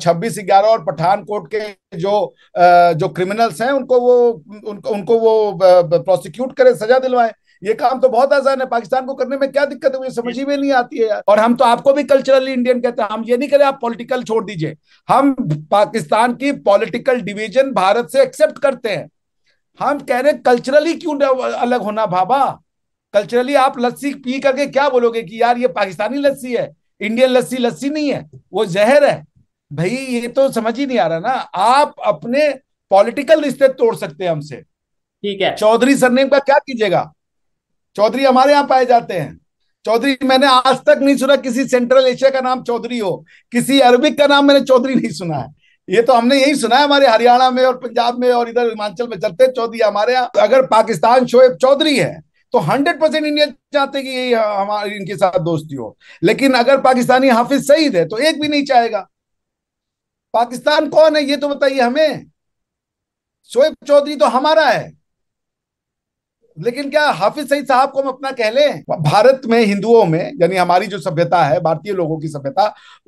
छब्बीस ग्यारह और पठानकोट के जो जो क्रिमिनल्स हैं उनको वो उनको उनको वो प्रोसिक्यूट करें सजा दिलवाएं ये काम तो बहुत आसान है पाकिस्तान को करने में क्या दिक्कत है मुझे समझ ही में नहीं आती है और हम तो आपको भी कल्चरली इंडियन कहते हैं हम ये नहीं करें आप पॉलिटिकल छोड़ दीजिए हम पाकिस्तान की पॉलिटिकल डिवीजन भारत से एक्सेप्ट करते हैं हम कह रहे हैं कल्चरली क्यों अलग होना भाबा कल्चरली आप लस्सी पी करके क्या बोलोगे कि यार ये पाकिस्तानी लस्सी है इंडियन लस्सी लस्सी नहीं है वो जहर है भाई ये तो समझ ही नहीं आ रहा ना आप अपने पॉलिटिकल रिश्ते तोड़ सकते हैं हमसे ठीक है चौधरी सरनेम का क्या कीजिएगा चौधरी हमारे यहाँ पाए जाते हैं चौधरी मैंने आज तक नहीं सुना किसी सेंट्रल एशिया का नाम चौधरी हो किसी अरबिक का नाम मैंने चौधरी नहीं सुना है ये तो हमने यही सुना है हमारे हरियाणा में और पंजाब में और इधर हिमाचल में चलते चौधरी हमारे यहाँ अगर पाकिस्तान शोएब चौधरी है तो हंड्रेड परसेंट इंडिया चाहते कि यही हमारी इनके साथ दोस्ती हो लेकिन अगर पाकिस्तानी हाफिज सईद है तो एक भी नहीं चाहेगा पाकिस्तान कौन है ये तो बताइए हमें शोएब चौधरी तो हमारा है लेकिन क्या हाफिज सईद साहब को हम अपना कह लें भारत में हिंदुओं में यानी हमारी जो सभ्यता है भारतीय लोगों की सभ्यता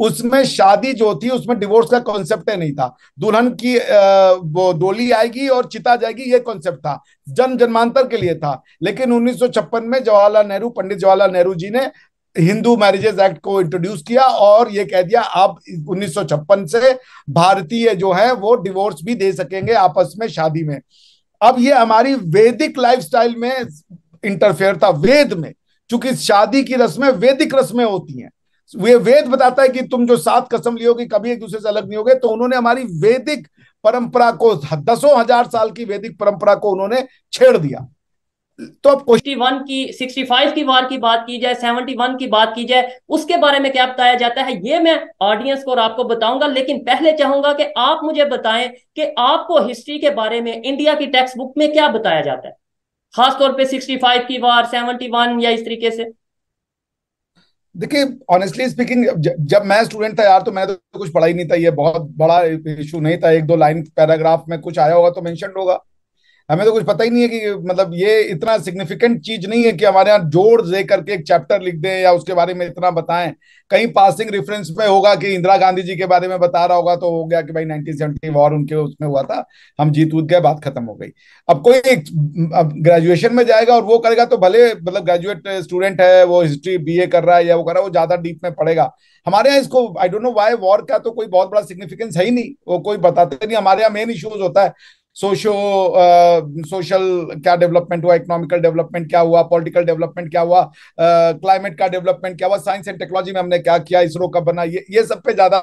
उसमें शादी जो थी उसमें डिवोर्स का कॉन्सेप्ट नहीं था दुल्हन की वो डोली आएगी और चिता जाएगी ये कॉन्सेप्ट था जन जन्मांतर के लिए था लेकिन उन्नीस में जवाहरलाल नेहरू पंडित जवाहरलाल नेहरू जी ने हिंदू मैरिजेज एक्ट को इंट्रोड्यूस किया और ये कह दिया आप उन्नीस से भारतीय जो है वो डिवोर्स भी दे सकेंगे आपस में शादी में अब ये हमारी वैदिक लाइफस्टाइल में इंटरफेयर था वेद में क्योंकि शादी की रस्में वैदिक रस्में होती हैं वे वेद बताता है कि तुम जो सात कसम लियोगे कभी एक दूसरे से अलग नहीं होगे तो उन्होंने हमारी वैदिक परंपरा को दसों हजार साल की वैदिक परंपरा को उन्होंने छेड़ दिया तो अब क्वेश्चन वन की सिक्सटी फाइव की वार की बात की जाए सेवेंटी वन की बात की जाए उसके बारे में क्या बताया जाता है ये मैं ऑडियंस को और आपको बताऊंगा लेकिन पहले चाहूंगा कि आप मुझे बताएं कि आपको हिस्ट्री के बारे में इंडिया की टेक्स्ट बुक में क्या बताया जाता है खासतौर पर सिक्सटी फाइव की वार सेवेंटी वन या इस तरीके से देखिए ऑनेस्टली स्पीकिंग जब मैं स्टूडेंट था यार तो मैं तो कुछ पढ़ा ही नहीं था ये बहुत बड़ा इशू नहीं था एक दो लाइन पैराग्राफ में कुछ आया होगा तो मेंशन होगा हमें तो कुछ पता ही नहीं है कि मतलब ये इतना सिग्निफिकेंट चीज नहीं है कि हमारे यहाँ जोर दे करके एक चैप्टर लिख दें या उसके बारे में इतना बताएं कहीं पासिंग रेफरेंस में होगा कि इंदिरा गांधी जी के बारे में बता रहा होगा तो हो गया कि भाई 1970 वॉर उनके उसमें हुआ था हम जीत उत गए बात खत्म हो गई अब कोई एक अब ग्रेजुएशन में जाएगा और वो करेगा तो भले मतलब ग्रेजुएट स्टूडेंट है वो हिस्ट्री बी कर रहा है या वो कर रहा है वो ज्यादा डीप में पढ़ेगा हमारे यहाँ इसको I don't know why war का तो कोई बहुत बड़ा सिग्निफिकेंस है ही नहीं वो कोई बताते नहीं हमारे यहाँ मेन इश्यूज होता है सोशो सोशल uh, क्या डेवलपमेंट हुआ इकोनॉमिकल डेवलपमेंट क्या हुआ पॉलिटिकल डेवलपमेंट क्या हुआ क्लाइमेट uh, का डेवलपमेंट क्या हुआ साइंस एंड टेक्नोलॉजी में हमने क्या किया इसरो कब बना ये ये सब पे ज्यादा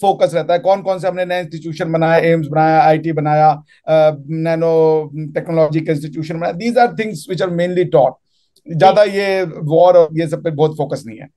फोकस रहता है कौन कौन से हमने नए इंस्टीट्यूशन बनाए एम्स बनाया आईटी बनाया नैनो टेक्नोलॉजी का इंस्टीट्यूशन बनाया these are things which are mainly taught ज्यादा ये वॉर और ये सब पे बहुत फोकस नहीं है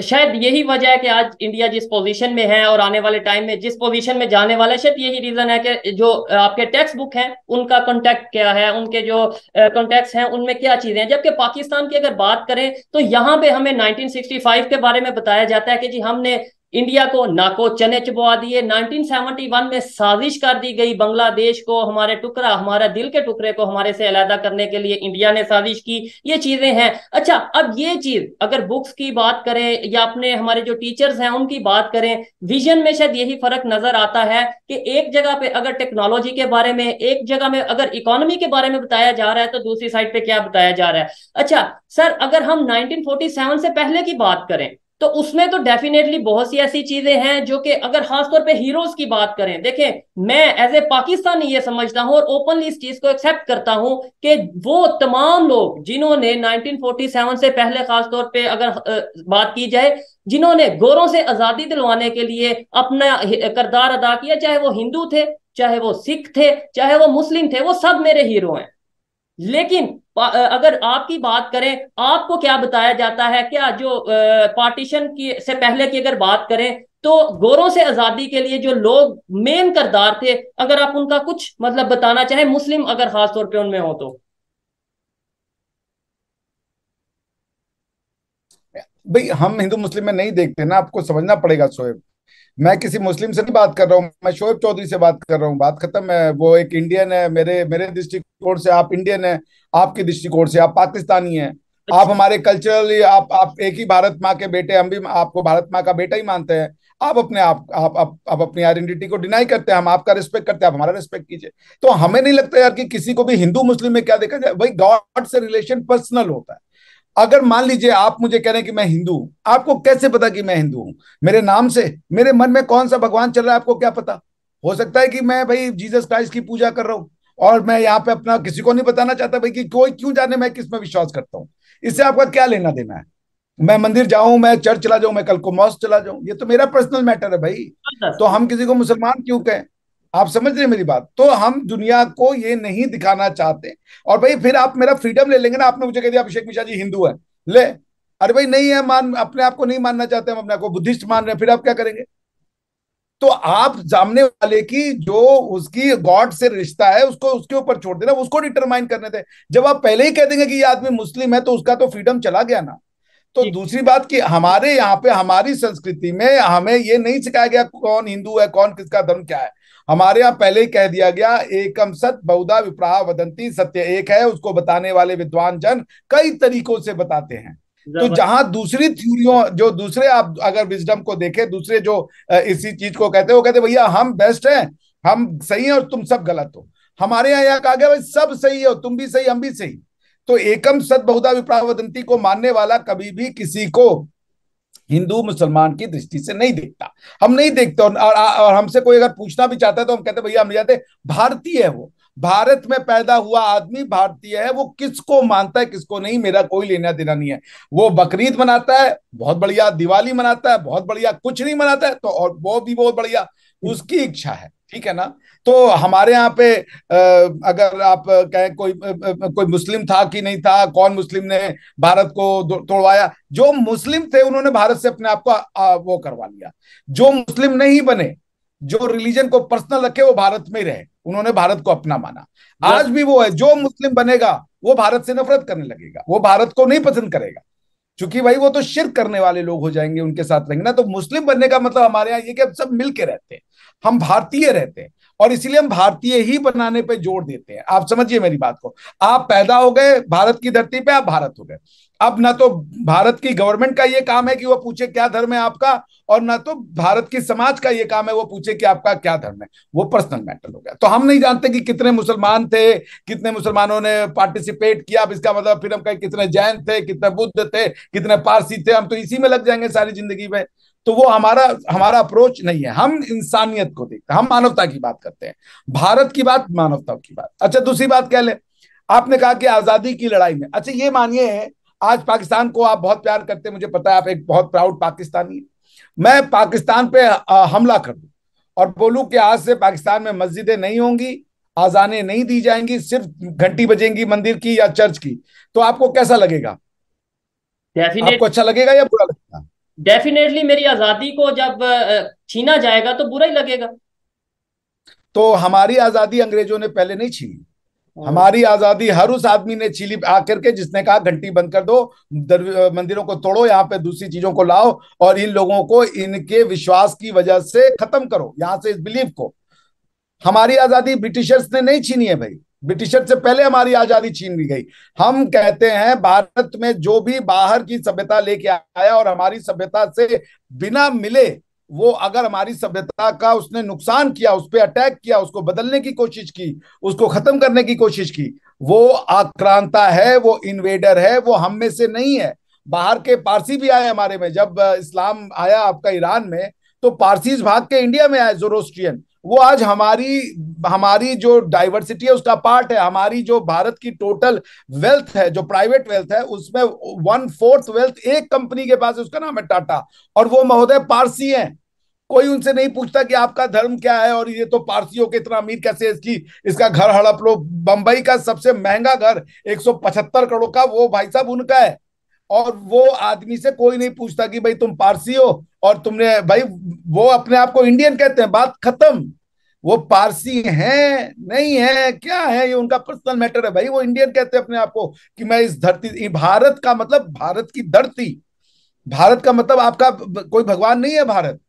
शायद यही वजह है कि आज इंडिया जिस पोजीशन में है और आने वाले टाइम में जिस पोजीशन में जाने वाला है शायद यही रीजन है कि जो आपके टेक्स्ट बुक हैं उनका कॉन्टैक्ट क्या है उनके जो कॉन्टेक्ट हैं उनमें क्या चीजें हैं जबकि पाकिस्तान की अगर बात करें तो यहाँ पे हमें 1965 के बारे में बताया जाता है कि जी हमने इंडिया को ना को चने चुपवा दिए 1971 में साजिश कर दी गई बांग्लादेश को हमारे टुकड़ा हमारे दिल के टुकड़े को हमारे से अलहदा करने के लिए इंडिया ने साजिश की ये चीजें हैं अच्छा अब ये चीज अगर बुक्स की बात करें या अपने हमारे जो टीचर्स हैं उनकी बात करें विजन में शायद यही फर्क नजर आता है कि एक जगह पे अगर टेक्नोलॉजी के बारे में एक जगह में अगर इकोनॉमी के बारे में बताया जा रहा है तो दूसरी साइड पे क्या बताया जा रहा है अच्छा सर अगर हम नाइनटीन से पहले की बात करें तो उसमें तो डेफिनेटली बहुत सी ऐसी चीजें हैं जो कि अगर खासतौर पे हीरोज की बात करें देखें मैं एज ए पाकिस्तानी ये समझता हूँ और ओपनली इस चीज को एक्सेप्ट करता हूं कि वो तमाम लोग जिन्होंने 1947 से पहले खासतौर पे अगर बात की जाए जिन्होंने गोरों से आजादी दिलवाने के लिए अपना करदार अदा किया चाहे वो हिंदू थे चाहे वो सिख थे चाहे वो मुस्लिम थे वो सब मेरे हीरो हैं लेकिन अगर आपकी बात करें आपको क्या बताया जाता है क्या जो पार्टीशन की से पहले की अगर बात करें तो गोरों से आजादी के लिए जो लोग मेन करदार थे अगर आप उनका कुछ मतलब बताना चाहें मुस्लिम अगर खास तौर पे उनमें हो तो भाई हम हिंदू मुस्लिम में नहीं देखते ना आपको समझना पड़ेगा सोएब मैं किसी मुस्लिम से नहीं बात कर रहा हूँ मैं शोएब चौधरी से बात कर रहा हूँ बात खत्म है वो एक इंडियन है मेरे मेरे दृष्टिकोण से आप इंडियन है आपके दृष्टिकोण से आप पाकिस्तानी अच्छा। आप हमारे कल्चरली आप आप एक ही भारत माँ के बेटे हम भी आपको भारत माँ का बेटा ही मानते हैं आप अपने आप आप आप, आप अपनी आइडेंटिटी को डिनाई करते हैं हम आपका रिस्पेक्ट करते हैं आप हमारा रिस्पेक्ट कीजिए तो हमें नहीं लगता यार कि किसी को भी हिंदू मुस्लिम में क्या देखा जाए भाई गॉड से रिलेशन पर्सनल होता है अगर मान लीजिए आप मुझे कह रहे हैं कि मैं हिंदू हूं आपको कैसे पता कि मैं हिंदू हूं मेरे नाम से मेरे मन में कौन सा भगवान चल रहा है आपको क्या पता हो सकता है कि मैं भाई जीसस क्राइस्ट की पूजा कर रहा हूं और मैं यहाँ पे अपना किसी को नहीं बताना चाहता भाई कि कोई क्यों जाने मैं किस में विश्वास करता हूँ इससे आपका क्या लेना देना है मैं मंदिर जाऊं मैं चर्च चला जाऊं मैं कल को मॉस्क चला जाऊं ये तो मेरा पर्सनल मैटर है भाई हाँ तो हम किसी को मुसलमान क्यों कहें आप समझ रहे मेरी बात तो हम दुनिया को ये नहीं दिखाना चाहते और भाई फिर आप मेरा फ्रीडम ले लेंगे ना आपने मुझे कह दिया अभिषेक मिश्रा जी हिंदू है ले अरे भाई नहीं है मान अपने आप को नहीं मानना चाहते हम अपने आप को बुद्धिस्ट मान रहे हैं फिर आप क्या करेंगे तो आप सामने वाले की जो उसकी गॉड से रिश्ता है उसको उसके ऊपर छोड़ देना उसको डिटरमाइन करने दे जब आप पहले ही कह देंगे कि ये आदमी मुस्लिम है तो उसका तो फ्रीडम चला गया ना तो दूसरी बात कि हमारे यहाँ पे हमारी संस्कृति में हमें ये नहीं सिखाया गया कौन हिंदू है कौन किसका धर्म क्या है हमारे यहाँ पहले ही कह दिया गया एकम सत बहुधा विप्रा वदंती सत्य एक है उसको बताने वाले विद्वान जन कई तरीकों से बताते हैं तो जहां दूसरी थ्यूरियो जो दूसरे आप अगर विजडम को देखें दूसरे जो इसी चीज को कहते हैं वो कहते हैं भैया हम बेस्ट हैं हम सही हैं और तुम सब गलत हो हमारे यहाँ यहाँ कहा गया भाई सब सही हो तुम भी सही हम भी सही तो एकम सत बहुधा विप्राह वदंती को मानने वाला कभी भी किसी को हिंदू मुसलमान की दृष्टि से नहीं देखता हम नहीं देखते और, और, और हमसे कोई अगर पूछना भी चाहता है तो हम कहते भैया हम नहीं जाते भारतीय है वो भारत में पैदा हुआ आदमी भारतीय है वो किसको मानता है किसको नहीं मेरा कोई लेना देना नहीं है वो बकरीद मनाता है बहुत बढ़िया दिवाली मनाता है बहुत बढ़िया कुछ नहीं मनाता है तो और वो भी बहुत बढ़िया उसकी इच्छा है ठीक है ना तो हमारे यहाँ पे अगर आप कहें कोई कोई मुस्लिम था कि नहीं था कौन मुस्लिम ने भारत को तोड़वाया जो मुस्लिम थे उन्होंने भारत से अपने आप को वो करवा लिया जो मुस्लिम नहीं बने जो रिलीजन को पर्सनल रखे वो भारत में ही रहे उन्होंने भारत को अपना माना आज भी वो है जो मुस्लिम बनेगा वो भारत से नफरत करने लगेगा वो भारत को नहीं पसंद करेगा चूंकि भाई वो तो शिरक करने वाले लोग हो जाएंगे उनके साथ रहेंगे ना तो मुस्लिम बनने का मतलब हमारे यहाँ ये कि हम सब मिल के रहते हैं हम भारतीय रहते हैं और इसलिए हम भारतीय ही बनाने पे जोर देते हैं आप समझिए मेरी बात को आप पैदा हो गए भारत की धरती पे आप भारत हो गए अब ना तो भारत की गवर्नमेंट का ये काम है कि वो पूछे क्या धर्म है आपका और ना तो भारत की समाज का ये काम है वो पूछे कि आपका क्या धर्म है वो पर्सनल मैटर हो गया तो हम नहीं जानते कि कितने मुसलमान थे कितने मुसलमानों ने पार्टिसिपेट किया अब इसका मतलब फिर हम कहें कितने जैन थे कितने बुद्ध थे कितने पारसी थे हम तो इसी में लग जाएंगे सारी जिंदगी में तो वो हमारा हमारा अप्रोच नहीं है हम इंसानियत को देखते हैं हम मानवता की बात करते हैं भारत की बात मानवता की बात अच्छा दूसरी बात कह ले आपने कहा कि आजादी की लड़ाई में अच्छा ये मानिए आज पाकिस्तान को आप बहुत प्यार करते मुझे पता है आप एक बहुत प्राउड पाकिस्तानी मैं पाकिस्तान पे हमला कर दू और बोलूं कि आज से पाकिस्तान में मस्जिदें नहीं होंगी आजाने नहीं दी जाएंगी सिर्फ घंटी बजेंगी मंदिर की या चर्च की तो आपको कैसा लगेगा आपको अच्छा लगेगा या बुरा लगेगा डेफिनेटली मेरी आजादी को जब छीना जाएगा तो बुरा ही लगेगा तो हमारी आजादी अंग्रेजों ने पहले नहीं छीनी हाँ। हमारी आजादी हर उस आदमी ने चीली आकर के जिसने कहा घंटी बंद कर दो मंदिरों को तोड़ो यहाँ पे दूसरी चीजों को लाओ और इन लोगों को इनके विश्वास की वजह से खत्म करो यहाँ से इस बिलीव को हमारी आजादी ब्रिटिशर्स ने नहीं छीनी है भाई ब्रिटिशर्स से पहले हमारी आजादी छीन ली गई हम कहते हैं भारत में जो भी बाहर की सभ्यता लेके आया और हमारी सभ्यता से बिना मिले वो अगर हमारी सभ्यता का उसने नुकसान किया उस पर अटैक किया उसको बदलने की कोशिश की उसको खत्म करने की कोशिश की वो आक्रांता है वो इन्वेडर है वो हम में से नहीं है बाहर के पारसी भी आए हमारे में जब इस्लाम आया आपका ईरान में तो पारसीज भाग के इंडिया में आए जोरोस्ट्रियन वो आज हमारी हमारी जो डाइवर्सिटी है उसका पार्ट है हमारी जो भारत की टोटल वेल्थ है जो प्राइवेट वेल्थ है उसमें वन फोर्थ वेल्थ एक कंपनी के पास है उसका नाम है टाटा और वो महोदय पारसी है कोई उनसे नहीं पूछता कि आपका धर्म क्या है और ये तो पारसियों के इतना अमीर कैसे इसकी इसका घर हड़प लो बंबई का सबसे महंगा घर एक करोड़ का वो भाई साहब उनका है और वो आदमी से कोई नहीं पूछता कि भाई तुम पारसी हो और तुमने भाई वो अपने आप को इंडियन कहते हैं बात खत्म वो पारसी हैं नहीं है क्या है ये उनका पर्सनल मैटर है भाई वो इंडियन कहते हैं अपने आप को कि मैं इस धरती भारत का मतलब भारत की धरती भारत का मतलब आपका कोई भगवान नहीं है भारत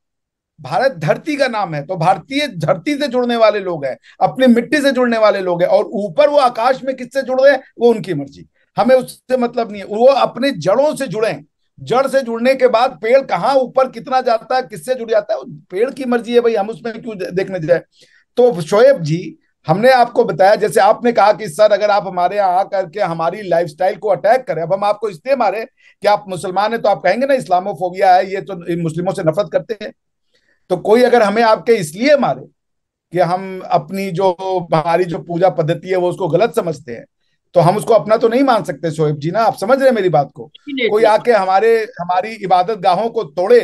भारत धरती का नाम है तो भारतीय धरती से जुड़ने वाले लोग हैं अपनी मिट्टी से जुड़ने वाले लोग हैं और ऊपर वो आकाश में किससे जुड़ रहे हैं वो उनकी मर्जी हमें उससे मतलब नहीं है वो अपने जड़ों से जुड़े जड़ से जुड़ने के बाद पेड़ कहाँ ऊपर कितना जाता है किससे जुड़ जाता है पेड़ की मर्जी है भाई हम उसमें क्यों देखने जाए तो शोएब जी हमने आपको बताया जैसे आपने कहा कि सर अगर आप हमारे यहाँ आ करके हमारी लाइफस्टाइल को अटैक करें अब हम आपको इसलिए मारे कि आप मुसलमान हैं तो आप कहेंगे ना इस्लामोफोबिया है ये तो मुस्लिमों से नफरत करते हैं तो कोई अगर हमें आपके इसलिए मारे कि हम अपनी जो हमारी जो पूजा पद्धति है वो उसको गलत समझते हैं तो हम उसको अपना तो नहीं मान सकते शोएब जी ना आप समझ रहे हैं मेरी बात को कोई तो। आके हमारे हमारी इबादत गाहों को तोड़े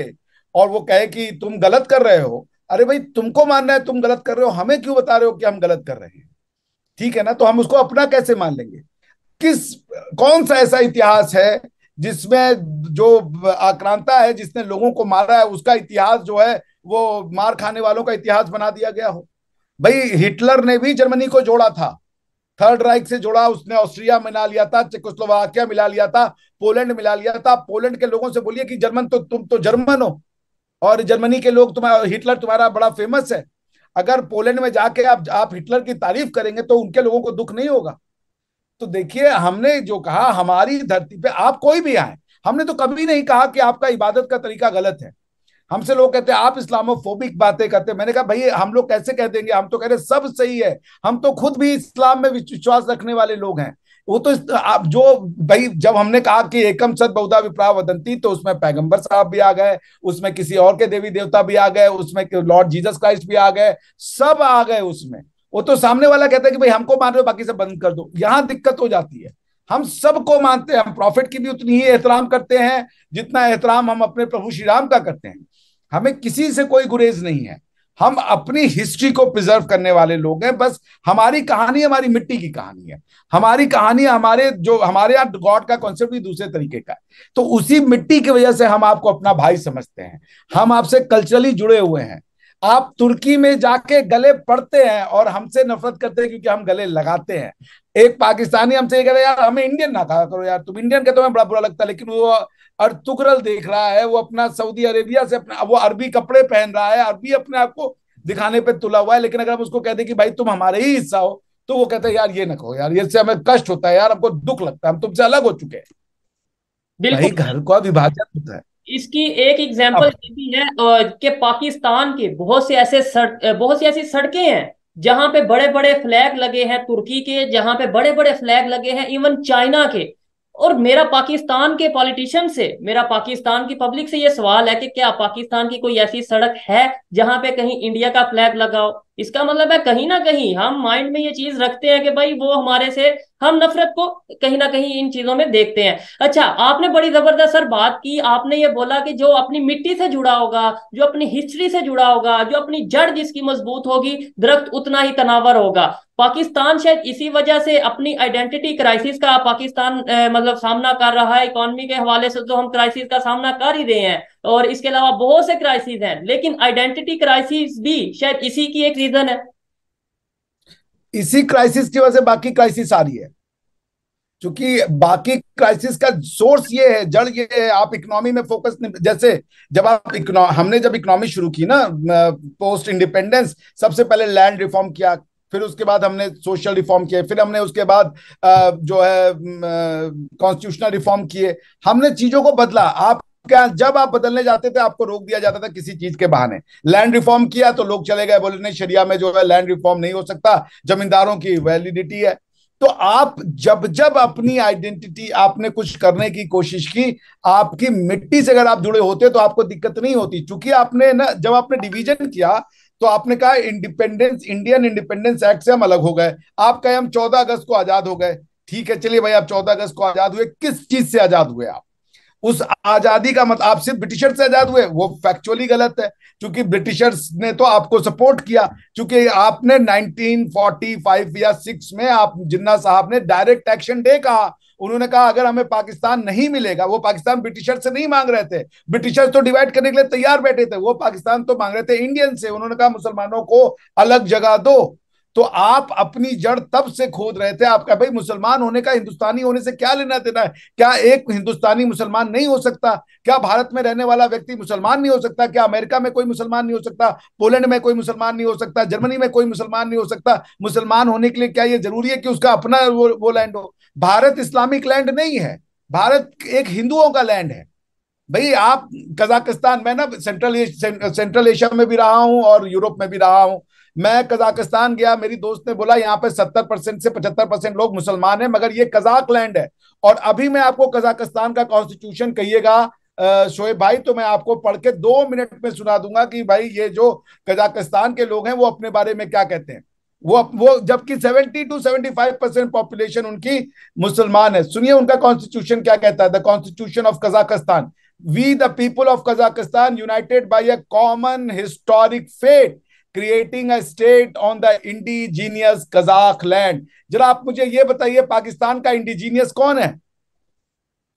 और वो कहे कि तुम गलत कर रहे हो अरे भाई तुमको मानना है तुम गलत कर रहे हो हमें क्यों बता रहे हो कि हम गलत कर रहे हैं ठीक है ना तो हम उसको अपना कैसे मान लेंगे किस कौन सा ऐसा इतिहास है जिसमें जो आक्रांता है जिसने लोगों को मारा है उसका इतिहास जो है वो मार खाने वालों का इतिहास बना दिया गया हो भाई हिटलर ने भी जर्मनी को जोड़ा था थर्ड राइक से जोड़ा उसने ऑस्ट्रिया मिला लिया था चेकोस्लोवाकिया मिला लिया था पोलैंड मिला लिया था पोलैंड के लोगों से बोलिए कि जर्मन तो तुम तो जर्मन हो और जर्मनी के लोग तुम्हारा हिटलर तुम्हारा बड़ा फेमस है अगर पोलैंड में जाके आप आप हिटलर की तारीफ करेंगे तो उनके लोगों को दुख नहीं होगा तो देखिए हमने जो कहा हमारी धरती पे आप कोई भी आए हमने तो कभी नहीं कहा कि आपका इबादत का तरीका गलत है हमसे लोग कहते हैं आप इस्लामोफोबिक बातें करते मैंने कहा भाई हम लोग कैसे कह देंगे हम तो कह रहे सब सही है हम तो खुद भी इस्लाम में विश्वास रखने वाले लोग हैं वो तो आप जो भाई जब हमने कहा कि एकम सद बहुधा विप्रा वदंती तो उसमें पैगंबर साहब भी आ गए उसमें किसी और के देवी देवता भी आ गए उसमें लॉर्ड जीसस क्राइस्ट भी आ गए सब आ गए उसमें वो तो सामने वाला कहता है कि भाई हमको मान रहे हो बाकी सब बंद कर दो यहाँ दिक्कत हो जाती है हम सबको मानते हैं हम प्रॉफिट की भी उतनी ही एहतराम करते हैं जितना एहतराम हम अपने प्रभु श्री राम का करते हैं हमें किसी से कोई गुरेज नहीं है हम अपनी हिस्ट्री को प्रिजर्व करने वाले लोग हैं बस हमारी कहानी हमारी मिट्टी की कहानी है हमारी कहानी हमारे जो हमारे यहाँ गॉड का कॉन्सेप्ट भी दूसरे तरीके का है तो उसी मिट्टी की वजह से हम आपको अपना भाई समझते हैं हम आपसे कल्चरली जुड़े हुए हैं आप तुर्की में जाके गले पड़ते हैं और हमसे नफरत करते हैं क्योंकि हम गले लगाते हैं एक पाकिस्तानी हमसे ये कह रहे यार हमें इंडियन ना कहा करो यार तुम इंडियन कहते तो हमें बड़ा बुरा लगता है लेकिन वो अर्तुकरल देख रहा है वो अपना सऊदी अरेबिया से अपना वो अरबी कपड़े पहन रहा है अरबी अपने आप को दिखाने पर तुला हुआ है लेकिन अगर हम उसको कहते कि भाई तुम हमारे ही हिस्सा हो तो वो कहते हैं यार ये ना कहो यार इससे हमें कष्ट होता है यार हमको दुख लगता है हम तुमसे अलग हो चुके हैं बिल्कुल घर का विभाजन होता है इसकी एक एग्जाम्पल ये भी है कि पाकिस्तान के बहुत से ऐसे सड़, बहुत सी ऐसी सड़कें हैं जहां पे बड़े बड़े फ्लैग लगे हैं तुर्की के जहां पे बड़े बड़े फ्लैग लगे हैं इवन चाइना के और मेरा पाकिस्तान के पॉलिटिशियन से मेरा पाकिस्तान की पब्लिक से ये सवाल है कि क्या पाकिस्तान की कोई ऐसी सड़क है जहां पे कहीं इंडिया का फ्लैग लगाओ इसका मतलब है कहीं ना कहीं हम माइंड में ये चीज रखते हैं कि भाई वो हमारे से हम नफरत को कहीं ना कहीं इन चीजों में देखते हैं अच्छा आपने बड़ी जबरदस्त सर बात की आपने ये बोला कि जो अपनी मिट्टी से जुड़ा होगा जो अपनी हिस्ट्री से जुड़ा होगा जो अपनी जड़ जिसकी मजबूत होगी दरख्त उतना ही तनावर होगा पाकिस्तान शायद इसी वजह से अपनी आइडेंटिटी क्राइसिस का पाकिस्तान मतलब सामना कर रहा है इकोनॉमी के हवाले से तो हम क्राइसिस का सामना कर ही रहे हैं और इसके अलावा बहुत से क्राइसिस हैं लेकिन आइडेंटिटी क्राइसिस भी शायद इसी की एक रीजन है इसी क्राइसिस की वजह से बाकी क्राइसिस आ रही है क्योंकि बाकी क्राइसिस का सोर्स ये है जड़ ये है आप इकोनॉमी में फोकस जैसे जब आप हमने जब इकोनॉमी शुरू की ना पोस्ट इंडिपेंडेंस सबसे पहले लैंड रिफॉर्म किया फिर उसके बाद हमने सोशल रिफॉर्म किए फिर हमने उसके बाद जो है कॉन्स्टिट्यूशनल रिफॉर्म किए हमने चीजों को बदला आप आपके जब आप बदलने जाते थे आपको रोक दिया जाता था किसी चीज के बहाने लैंड रिफॉर्म किया तो लोग चले गए बोले नहीं शरिया में जो है लैंड रिफॉर्म नहीं हो सकता जमींदारों की वैलिडिटी है तो आप जब जब अपनी आइडेंटिटी आपने कुछ करने की कोशिश की आपकी मिट्टी से अगर आप जुड़े होते तो आपको दिक्कत नहीं होती चूंकि आपने ना जब आपने डिवीजन किया तो आपने कहा इंडिपेंडेंस इंडियन इंडिपेंडेंस एक्ट से हम अलग हो गए आप कहे हम चौदह अगस्त को आजाद हो गए ठीक है चलिए भाई आप चौदह अगस्त को आजाद हुए किस चीज से आजाद हुए आप उस आजादी का मतलब आप सिर्फ ब्रिटिशर से आजाद हुए वो फैक्चुअली गलत है क्योंकि ब्रिटिशर्स ने तो आपको सपोर्ट किया क्योंकि आपने 1945 या 6 में आप जिन्ना साहब ने डायरेक्ट एक्शन डे कहा उन्होंने कहा अगर हमें पाकिस्तान नहीं मिलेगा वो पाकिस्तान ब्रिटिशर्स से नहीं मांग रहे थे ब्रिटिशर्स तो डिवाइड करने के लिए तैयार बैठे थे वो पाकिस्तान तो मांग रहे थे इंडियन से उन्होंने कहा मुसलमानों को अलग जगह दो तो आप अपनी जड़ तब से खोद रहे थे आपका भाई मुसलमान होने का हिंदुस्तानी होने से क्या लेना देना है क्या एक हिंदुस्तानी मुसलमान नहीं हो सकता क्या भारत में रहने वाला व्यक्ति मुसलमान नहीं हो सकता क्या अमेरिका में कोई मुसलमान नहीं हो सकता पोलैंड में कोई मुसलमान नहीं हो सकता जर्मनी में कोई मुसलमान नहीं हो सकता मुसलमान होने के लिए क्या ये जरूरी है कि उसका अपना वो, वो लैंड हो भारत इस्लामिक लैंड नहीं है भारत एक हिंदुओं का लैंड है भाई आप कजाकिस्तान में ना सेंट्रल सेंट्रल एशिया में भी रहा हूं और यूरोप में भी रहा हूं मैं कजाकिस्तान गया मेरी दोस्त ने बोला यहाँ पे सत्तर परसेंट से पचहत्तर परसेंट लोग मुसलमान हैं मगर ये कजाक लैंड है और अभी मैं आपको कजाकिस्तान का कॉन्स्टिट्यूशन कहिएगा शोएब भाई तो मैं आपको पढ़ के दो मिनट में सुना दूंगा कि भाई ये जो कजाकिस्तान के लोग हैं वो अपने बारे में क्या कहते हैं वो वो जबकि seventy two seventy five percent population उनकी मुसलमान है सुनिए उनका कॉन्स्टिट्यूशन क्या कहता है the constitution of Kazakhstan we the people of Kazakhstan united by a common historic fate creating a state on the indigenous Kazakh land जरा आप मुझे ये बताइए पाकिस्तान का इंडिजीनियस कौन है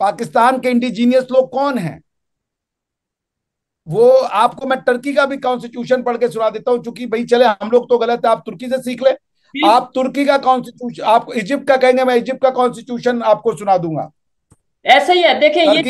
पाकिस्तान के इंडिजीनियस लोग कौन हैं वो आपको मैं तुर्की का भी कॉन्स्टिट्यूशन पढ़ के सुना देता हूं चूंकि भाई चले हम लोग तो गलत है आप तुर्की से सीख ले आप तुर्की का कॉन्स्टिट्यूशन आप इजिप्ट का कहेंगे मैं इजिप्ट का कॉन्स्टिट्यूशन आपको सुना दूंगा ऐसा ही है देखिए ये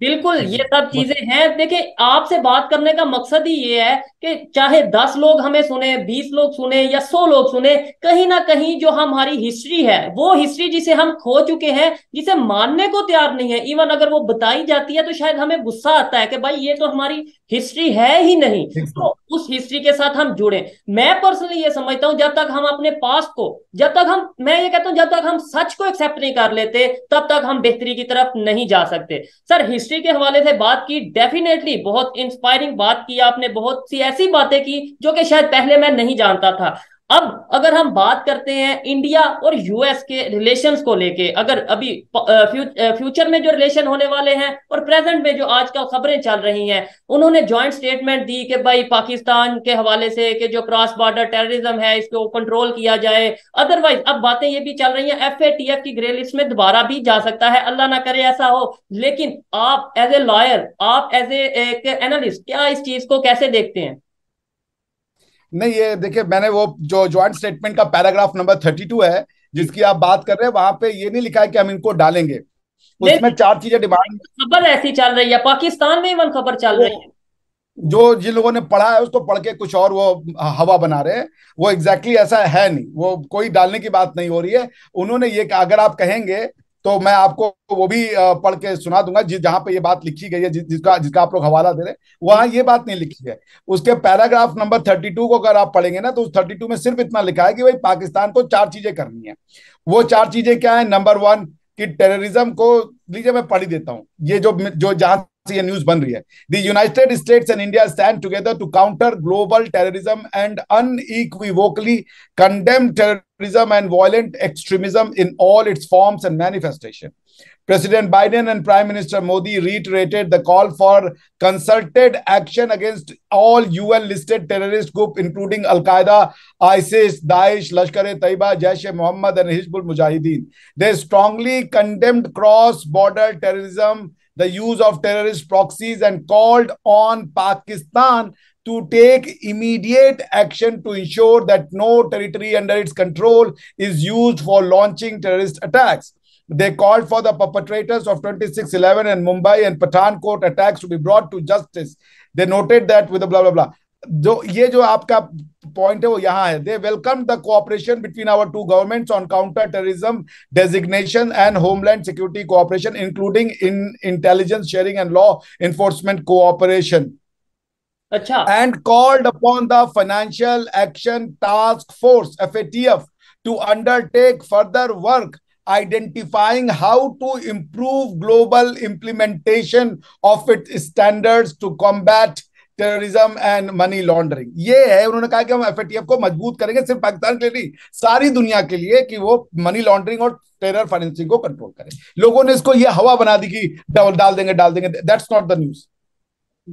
बिल्कुल ये सब चीजें हैं देखिए आपसे बात करने का मकसद ही ये है कि चाहे दस लोग हमें सुने बीस लोग सुने या सौ लोग सुने कहीं ना कहीं जो हमारी हिस्ट्री है वो हिस्ट्री जिसे हम खो चुके हैं जिसे मानने को तैयार नहीं है इवन अगर वो बताई जाती है तो शायद हमें गुस्सा आता है कि भाई ये तो हमारी हिस्ट्री है ही नहीं तो उस हिस्ट्री के साथ हम जुड़े मैं पर्सनली ये समझता हूं जब तक हम अपने पास को जब तक हम मैं ये कहता हूं जब तक हम सच को एक्सेप्ट नहीं कर लेते तब तक हम बेहतरी की तरफ नहीं जा सकते सर हिस्ट्री के हवाले से बात की डेफिनेटली बहुत इंस्पायरिंग बात की आपने बहुत सी ऐसी बातें की जो कि शायद पहले मैं नहीं जानता था अब अगर हम बात करते हैं इंडिया और यूएस के रिलेशंस को लेके अगर अभी फ्यूचर में जो रिलेशन होने वाले हैं और प्रेजेंट में जो आजकल खबरें चल रही हैं उन्होंने जॉइंट स्टेटमेंट दी कि भाई पाकिस्तान के हवाले से कि जो क्रॉस बॉर्डर टेररिज्म है इसको कंट्रोल किया जाए अदरवाइज अब बातें ये भी चल रही हैं एफ की ग्रे लिस्ट में दोबारा भी जा सकता है अल्लाह ना करे ऐसा हो लेकिन आप एज ए लॉयर आप एज एनालिस्ट क्या इस चीज को कैसे देखते हैं नहीं ये देखिए मैंने वो जो ज्वाइंट स्टेटमेंट का पैराग्राफ नंबर थर्टी टू है जिसकी आप बात कर रहे हैं वहां पे ये नहीं लिखा है कि हम इनको डालेंगे उसमें चार चीजें डिमांड खबर ऐसी चल रही है पाकिस्तान में इवन खबर चल रही है जो जिन लोगों ने पढ़ा है उसको पढ़ के कुछ और वो हवा बना रहे हैं वो एग्जैक्टली exactly ऐसा है नहीं वो कोई डालने की बात नहीं हो रही है उन्होंने ये अगर आप कहेंगे तो मैं आपको वो भी पढ़ के सुना दूंगा जिस जहां पे ये बात लिखी गई है जि, जिसका जिसका आप लोग हवाला दे रहे हैं वहां ये बात नहीं लिखी है उसके पैराग्राफ नंबर थर्टी टू को अगर आप पढ़ेंगे ना तो उस थर्टी टू में सिर्फ इतना लिखा है कि भाई पाकिस्तान को चार चीजें करनी है वो चार चीजें क्या है नंबर वन कि टेररिज्म को लीजिए मैं पढ़ ही देता हूँ ये जो जो जहां ये न्यूज बन रही India the United States and India stand together to counter global terrorism violent unequivocally condemn terrorism and violent extremism in all its forms and manifestation President Biden and Prime Minister Modi reiterated the call for concerted action against all UN listed terrorist groups, including Al Qaeda, ISIS, Daesh, Lashkar e Taiba, Jaish e Muhammad, and Hizbul Mujahideen. They strongly condemned cross border terrorism the use of terrorist proxies and called on Pakistan to take immediate action to ensure that no territory under its control is used for launching terrorist attacks. They called for the perpetrators of 2611 and Mumbai and Pathankot attacks to be brought to justice. They noted that with a blah, blah, blah. जो ये जो आपका point है वो यहाँ है they welcome the cooperation between our two governments on counter terrorism designation and homeland security cooperation including in intelligence sharing and law enforcement cooperation अच्छा and called upon the financial action task force F to undertake further work identifying how to improve global implementation of its standards to combat terrorism and money laundering ये है उन्होंने कहा कि हम F को मजबूत करेंगे सिर्फ पाकिस्तान के लिए नहीं सारी दुनिया के लिए कि वो मनी लॉन्ड्रिंग और टेरर फाइनेंसिंग को कंट्रोल करें लोगों ने इसको ये हवा बना दी कि डाल देंगे डाल देंगे दैट्स नॉट द न्यूज़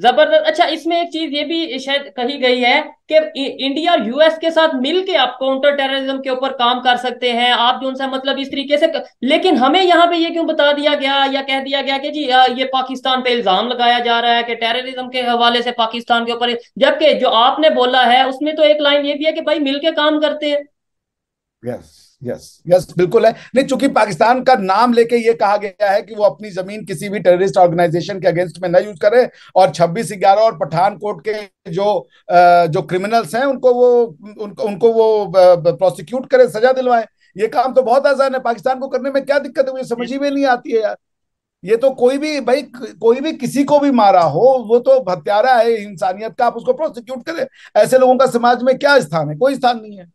जबरदस्त अच्छा इसमें एक चीज ये भी शायद कही गई है कि इंडिया यूएस के साथ मिलके आप काउंटर टेररिज्म के ऊपर काम कर सकते हैं आप जो उनसे मतलब इस तरीके से लेकिन हमें यहाँ पे ये क्यों बता दिया गया या कह दिया गया कि जी ये पाकिस्तान पे इल्जाम लगाया जा रहा है कि टेररिज्म के हवाले से पाकिस्तान के ऊपर जबकि जो आपने बोला है उसमें तो एक लाइन ये भी है कि भाई मिलकर काम करते हैं yes. यस यस बिल्कुल है नहीं चूंकि पाकिस्तान का नाम लेके ये कहा गया है कि वो अपनी जमीन किसी भी टेररिस्ट ऑर्गेनाइजेशन के अगेंस्ट में न यूज करे और छब्बीस ग्यारह और पठानकोट के जो जो क्रिमिनल्स हैं उनको वो उनको उनको वो प्रोसिक्यूट करे सजा दिलवाए ये काम तो बहुत आसान है पाकिस्तान को करने में क्या दिक्कत है मुझे समझ ही में नहीं आती है यार ये तो कोई भी भाई कोई भी किसी को भी मारा हो वो तो हत्यारा है इंसानियत का आप उसको प्रोसिक्यूट करें ऐसे लोगों का समाज में क्या स्थान है कोई स्थान नहीं है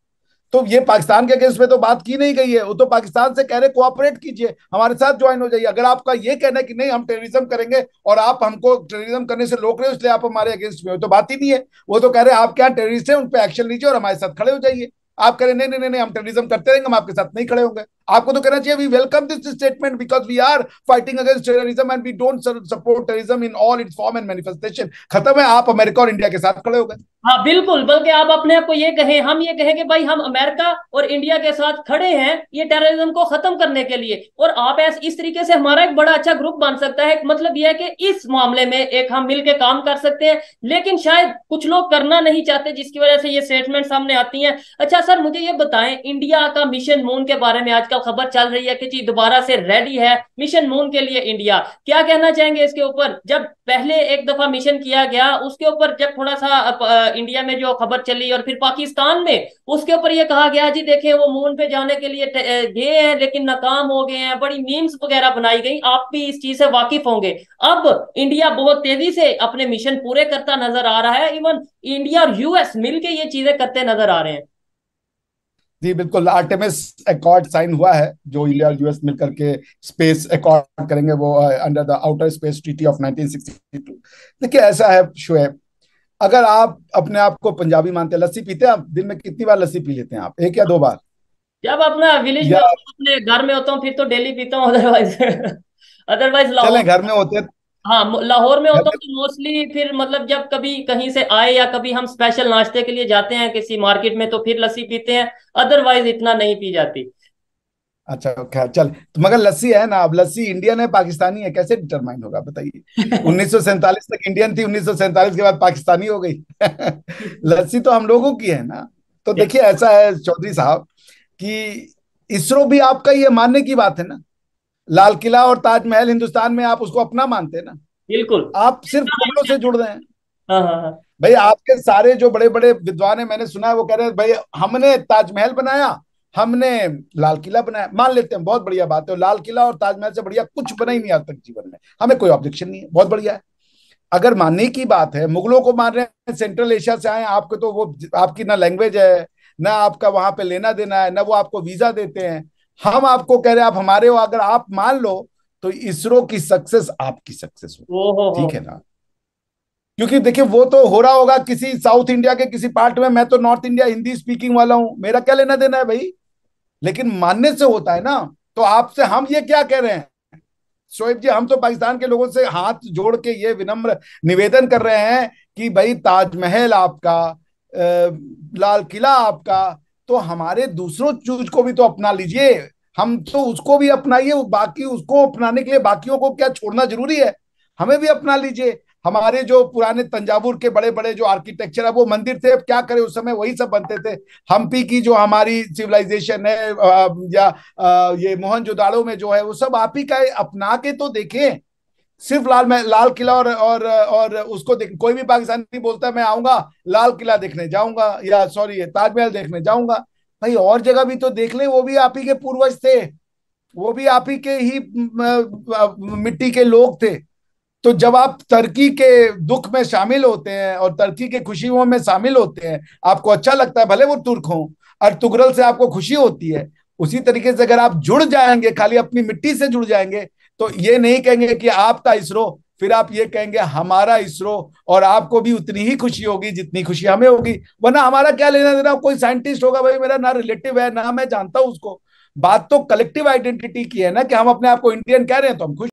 तो ये पाकिस्तान के अगेंस्ट में तो बात की नहीं गई है वो तो पाकिस्तान से कह रहे कोऑपरेट कीजिए हमारे साथ ज्वाइन हो जाइए अगर आपका ये कहना है कि नहीं हम टेररिज्म करेंगे और आप हमको टेररिज्म करने से रोक रहे हो इसलिए आप हमारे अगेंस्ट में हो तो बात ही नहीं है वो तो कह रहे आप क्या टेररिस्ट है उन पर एक्शन लीजिए और हमारे साथ खड़े हो जाइए आप कह रहे नहीं नहीं नहीं हम टेररिज्म करते रहेंगे हम आपके साथ नहीं खड़े होंगे आपको तो कहना चाहिए we welcome this statement because we are fighting against terrorism and we don't support terrorism in all its form and manifestation खत्म है आप अमेरिका और इंडिया के साथ खड़े हो गए हाँ बिल्कुल बल्कि आप अपने आप को ये कहें हम ये कहें कि भाई हम अमेरिका और इंडिया के साथ खड़े हैं ये टेररिज्म को खत्म करने के लिए और आप ऐस इस तरीके से हमारा एक बड़ा अच्छा ग्रुप बन सकता है मतलब यह है कि इस मामले में एक हम मिलकर काम कर सकते हैं लेकिन शायद कुछ लोग करना नहीं चाहते जिसकी वजह से ये स्टेटमेंट सामने आती है अच्छा सर मुझे ये बताएं इंडिया का मिशन मून के बारे में आज आजकल खबर चल रही है कि जी दोबारा से रेडी है मिशन मून के लिए इंडिया क्या कहना चाहेंगे इसके ऊपर जब पहले एक दफा मिशन किया गया उसके ऊपर जब थोड़ा सा इंडिया में जो खबर चली और फिर पाकिस्तान में उसके ऊपर ये कहा गया जी देखें वो मून पे जाने के लिए गए हैं लेकिन नाकाम हो गए हैं बड़ी मीम्स वगैरह बनाई गई आप भी इस चीज से वाकिफ होंगे अब इंडिया बहुत तेजी से अपने मिशन पूरे करता नजर आ रहा है इवन इंडिया और यूएस मिलके ये चीजें करते नजर आ रहे हैं जी बिल्कुल आर्टेमिस अकॉर्ड साइन हुआ है जो इंडिया और यूएस मिलकर के स्पेस अकॉर्ड करेंगे वो under the outer space treaty of 1962 देखिए ऐसा है शुएब अगर आप अपने आप को पंजाबी मानते हैं लस्सी पीते हैं आप दिन में कितनी बार लस्सी पी लेते हैं आप एक या दो बार जब अपना विलेज में अपने घर में होता हूँ फिर तो डेली पीता हूँ अदरवाइज अदरवाइज चले घर में होते हैं हाँ लाहौर में होता हूँ मोस्टली तो फिर मतलब जब कभी कहीं से आए या कभी हम स्पेशल नाश्ते के लिए जाते हैं किसी मार्केट में तो फिर लस्सी पीते हैं अदरवाइज इतना नहीं पी जाती अच्छा खैर चल तो मगर लस्सी है ना अब लस्सी इंडियन है पाकिस्तानी है कैसे डिटरमाइन होगा बताइए उन्नीस तक इंडियन थी उन्नीस के बाद पाकिस्तानी हो गई लस्सी तो हम लोगों की है ना तो देखिए ऐसा है चौधरी साहब कि इसरो भी आपका ये मानने की बात है ना लाल किला और ताजमहल हिंदुस्तान में आप उसको अपना मानते हैं ना बिल्कुल आप सिर्फ हाँ, फोटो से जुड़ रहे हैं हाँ, हाँ, भाई आपके सारे जो बड़े बड़े विद्वान है मैंने सुना है वो कह रहे हैं भाई हमने ताजमहल बनाया हमने लाल किला बनाया मान लेते हैं बहुत बढ़िया बात है लाल किला और ताजमहल से बढ़िया कुछ बना ही नहीं आज तक जीवन में हमें कोई ऑब्जेक्शन नहीं है बहुत बढ़िया है अगर मानने की बात है मुगलों को मान रहे हैं सेंट्रल एशिया से आए आपके तो वो आपकी ना लैंग्वेज है ना आपका वहां पे लेना देना है ना वो आपको वीजा देते हैं हम आपको कह रहे हैं आप हमारे हो अगर आप मान लो तो इसरो की सक्सेस आपकी सक्सेस हो ठीक है ना क्योंकि देखिए वो तो हो रहा होगा किसी साउथ इंडिया के किसी पार्ट में मैं तो नॉर्थ इंडिया हिंदी स्पीकिंग वाला हूं मेरा क्या लेना देना है भाई लेकिन मानने से होता है ना तो आपसे हम ये क्या कह रहे हैं शोएब जी हम तो पाकिस्तान के लोगों से हाथ जोड़ के ये विनम्र निवेदन कर रहे हैं कि भाई ताजमहल आपका लाल किला आपका तो हमारे दूसरों चूज को भी तो अपना लीजिए हम तो उसको भी अपनाइए बाकी उसको अपनाने के लिए बाकियों को क्या छोड़ना जरूरी है हमें भी अपना लीजिए हमारे जो पुराने तंजावुर के बड़े बड़े जो आर्किटेक्चर है वो मंदिर थे क्या करें उस समय वही सब बनते थे हम्पी की जो हमारी सिविलाइजेशन है या ये मोहन जोदाड़ो में जो है वो सब आप ही का अपना के तो देखें सिर्फ लाल में लाल किला और और और उसको देख कोई भी पाकिस्तानी बोलता है मैं आऊंगा लाल किला देखने जाऊंगा या सॉरी ताजमहल देखने जाऊंगा भाई और जगह भी तो देख ले वो भी आप ही के पूर्वज थे वो भी आप ही के ही मिट्टी के लोग थे तो जब आप तरकी के दुख में शामिल होते हैं और तरकी के खुशियों में शामिल होते हैं आपको अच्छा लगता है भले वो तुर्क हो और तुगरल से आपको खुशी होती है उसी तरीके से अगर आप जुड़ जाएंगे खाली अपनी मिट्टी से जुड़ जाएंगे तो ये नहीं कहेंगे कि आपका इसरो फिर आप ये कहेंगे हमारा इसरो और आपको भी उतनी ही खुशी होगी जितनी खुशी हमें होगी वरना हमारा क्या लेना देना कोई साइंटिस्ट होगा भाई मेरा ना रिलेटिव है ना मैं जानता हूं उसको बात तो कलेक्टिव आइडेंटिटी की है ना कि हम अपने आप को इंडियन कह रहे हैं तो हम खुश